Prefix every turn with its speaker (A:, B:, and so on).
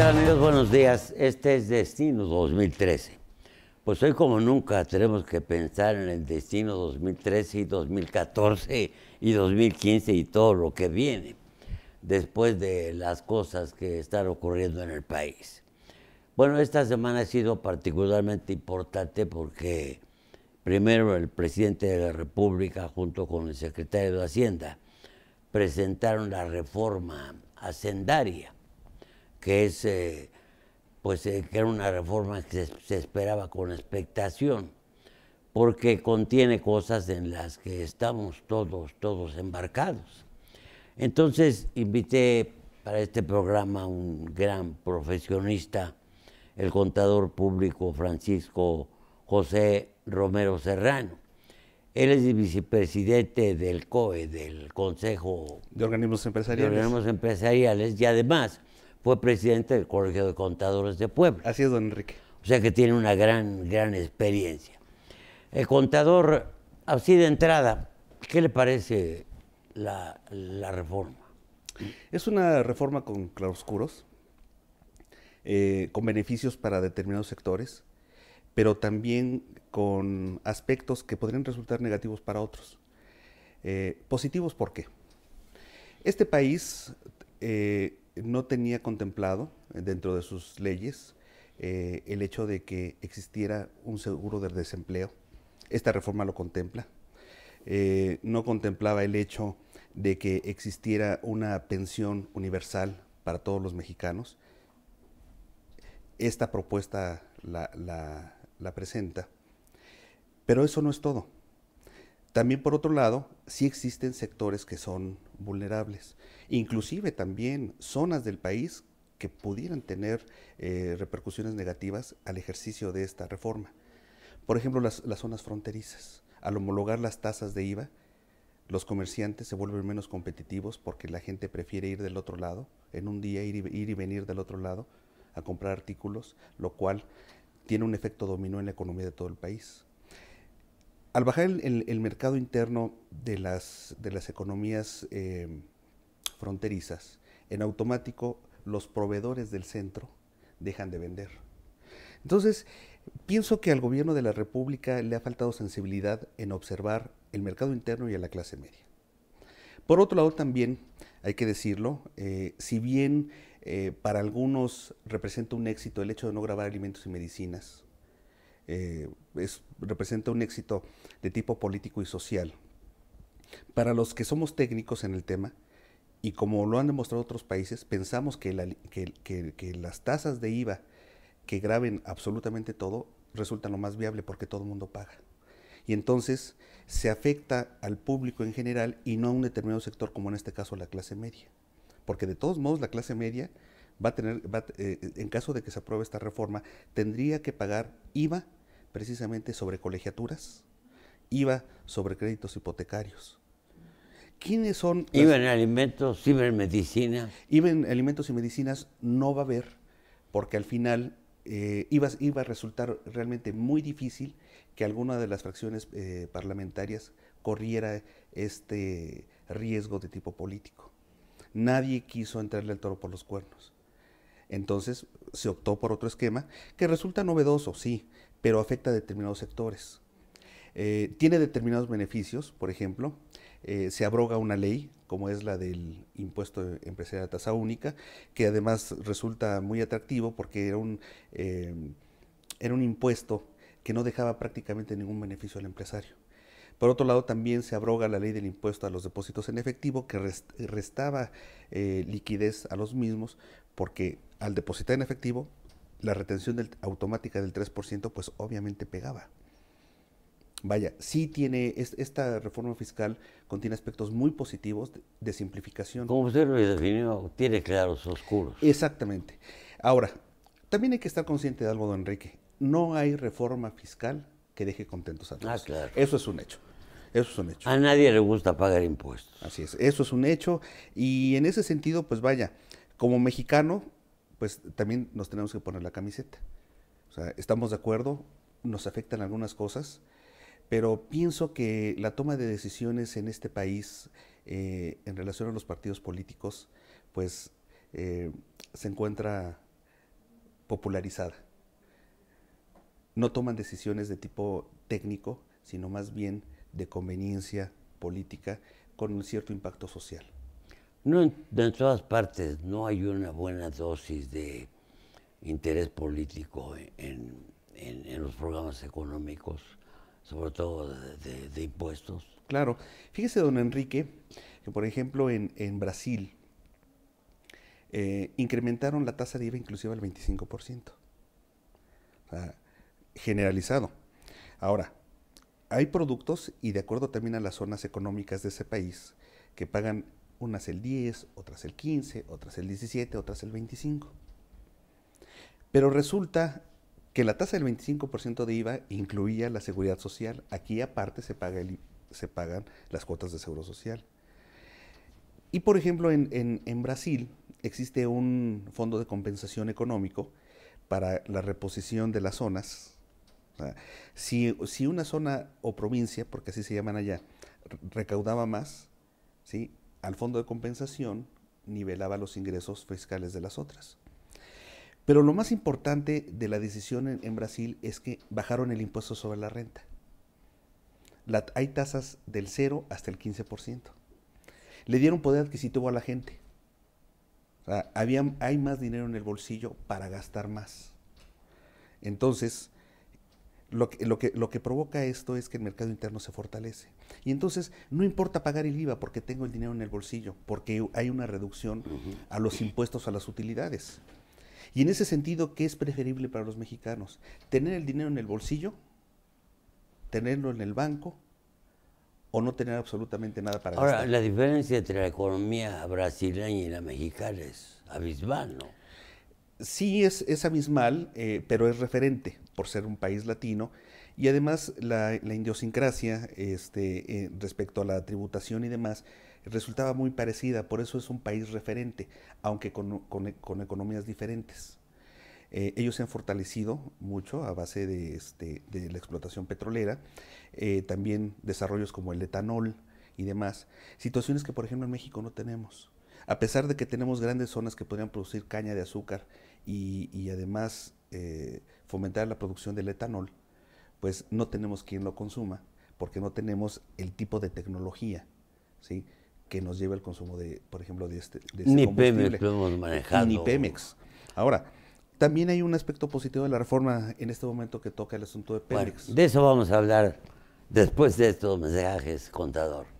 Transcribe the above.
A: amigos? Buenos días. Este es Destino 2013. Pues hoy como nunca tenemos que pensar en el Destino 2013 y 2014 y 2015 y todo lo que viene después de las cosas que están ocurriendo en el país. Bueno, esta semana ha sido particularmente importante porque primero el presidente de la República junto con el secretario de Hacienda presentaron la reforma hacendaria que es eh, pues eh, que era una reforma que se, esperaba con expectación, porque contiene cosas en las que estamos todos, todos embarcados. Entonces invité para este programa a un gran profesionista, el contador público Francisco José Romero Serrano. Él es vicepresidente del COE, del Consejo
B: de Organismos De Organismos
A: Empresariales, y además fue presidente del Colegio de Contadores de Puebla. Así es, don Enrique. O sea que tiene una gran, gran experiencia. El contador,
B: así de entrada, ¿qué le parece la, reforma? Es una reforma con claroscuros, eh, con beneficios para determinados sectores, pero también con aspectos que podrían resultar negativos para otros. Eh, positivos, ¿por qué? Este país eh, no tenía contemplado eh, dentro de sus leyes eh, el hecho de que existiera un seguro de desempleo. Esta reforma lo contempla. Eh, no contemplaba el hecho de que existiera una pensión universal para todos los mexicanos. Esta propuesta la presenta. Pero eso no es todo. También por otro lado, sí existen sectores que son vulnerables, inclusive también zonas del país que pudieran tener eh, repercusiones negativas al ejercicio de esta reforma. Por ejemplo, las, zonas fronterizas. Al homologar las tasas de IVA, los comerciantes se vuelven menos competitivos porque la gente prefiere ir del otro lado, en un día ir y venir del otro lado a comprar artículos, lo cual tiene un efecto dominó en la economía de todo el país al bajar el, mercado interno de las, de las economías eh, fronterizas, en automático los proveedores del centro dejan de vender. Entonces, pienso que al gobierno de la República le ha faltado sensibilidad en observar el mercado interno y a la clase media. Por otro lado, también hay que decirlo, eh, si bien eh, para algunos representa un éxito el hecho de no grabar alimentos y medicinas, representa un éxito de tipo político y social. Para los que somos técnicos en el tema, y como lo han demostrado otros países, pensamos que, las tasas de IVA que graben absolutamente todo resultan lo más viable porque todo el mundo paga. Y entonces se afecta al público en general y no a un determinado sector, como en este caso la clase media. Porque de todos modos la clase media va a tener, eh, en caso de que se apruebe esta reforma, tendría que pagar IVA precisamente sobre colegiaturas, iba sobre créditos hipotecarios. ¿Quiénes son? en alimentos, iba en medicinas. Iba en alimentos y medicinas, no va a haber, porque al final eh, iba, a resultar realmente muy difícil que alguna de las fracciones eh, parlamentarias corriera este riesgo de tipo político. Nadie quiso entrarle al toro por los cuernos. Entonces se optó por otro esquema que resulta novedoso, sí, pero afecta a determinados sectores. Eh, tiene determinados beneficios, por ejemplo, eh, se abroga una ley, como es la del impuesto empresarial a tasa única, que además resulta muy atractivo porque era un, eh, era un impuesto que no dejaba prácticamente ningún beneficio al empresario. Por otro lado, también se abroga la ley del impuesto a los depósitos en efectivo, que restaba liquidez a los mismos, porque al depositar en efectivo la retención automática del 3%, pues obviamente pegaba. Vaya, sí tiene, esta reforma fiscal contiene aspectos muy positivos de, simplificación. Como usted
A: lo definió,
B: tiene claros oscuros. Exactamente. Ahora, también hay que estar consciente de algo, don Enrique. No hay reforma fiscal que deje contentos a todos. Ah, eso es un hecho. Eso es un hecho. A nadie le gusta pagar impuestos. Así es, eso es un hecho. Y en ese sentido, pues vaya, como mexicano, pues también nos tenemos que poner la camiseta. O sea, estamos de acuerdo, nos afectan algunas cosas, pero pienso que la toma de decisiones en este país eh, en relación a los partidos políticos, pues eh, se encuentra popularizada. No toman decisiones de tipo técnico, sino más bien de conveniencia política con un cierto impacto social. No en, todas
A: partes no hay una buena dosis de interés político en, los programas económicos, sobre todo de, impuestos.
B: Claro. Fíjese, don Enrique, que por ejemplo en, Brasil eh, incrementaron la tasa de IVA inclusive al 25%. generalizado. Ahora, hay productos, y de acuerdo también a las zonas económicas de ese país, que pagan unas el 10, otras el 15, otras el 17, otras el 25. Pero resulta que la tasa del 25% de IVA incluía la seguridad social. Aquí aparte se, paga se pagan las cuotas de seguro social. Y por ejemplo, en, Brasil existe un fondo de compensación económico para la reposición de las zonas. si, si, una zona o provincia, porque así se llaman allá, recaudaba más, ¿sí? al fondo de compensación nivelaba los ingresos fiscales de las otras. Pero lo más importante de la decisión en, Brasil es que bajaron el impuesto sobre la renta. hay tasas del 0 hasta el 15%. Le dieron poder adquisitivo a la gente. Ah, hay más dinero en el bolsillo para gastar más. Entonces, lo que, lo, que, lo que, provoca esto es que el mercado interno se fortalece. Y entonces no importa pagar el IVA porque tengo el dinero en el bolsillo, porque hay una reducción a los impuestos a las utilidades. Y en ese sentido, ¿qué es preferible para los mexicanos? ¿Tener el dinero en el bolsillo? ¿Tenerlo en el banco? ¿O no tener absolutamente nada para Ahora,
A: la diferencia entre la economía brasileña y la
B: mexicana es abismal, ¿no? Sí, es, es abismal, eh, pero es referente por ser un país latino, y además la, idiosincrasia este, eh, respecto a la tributación y demás resultaba muy parecida, por eso es un país referente, aunque con, economías diferentes. Eh, ellos se han fortalecido mucho a base de, este, la explotación petrolera, eh, también desarrollos como el etanol y demás, situaciones que por ejemplo en México no tenemos. A pesar de que tenemos grandes zonas que podrían producir caña de azúcar y, además fomentar la producción del etanol, pues no tenemos quien lo consuma, porque no tenemos el tipo de tecnología, ¿sí? que nos lleve al consumo de, por ejemplo, de este, este Ni Pemex lo hemos manejado. Ni Pemex. Ahora, también hay un aspecto positivo de la reforma en este momento que toca el asunto de Pemex.
A: de eso vamos a hablar después de estos mensajes, contador.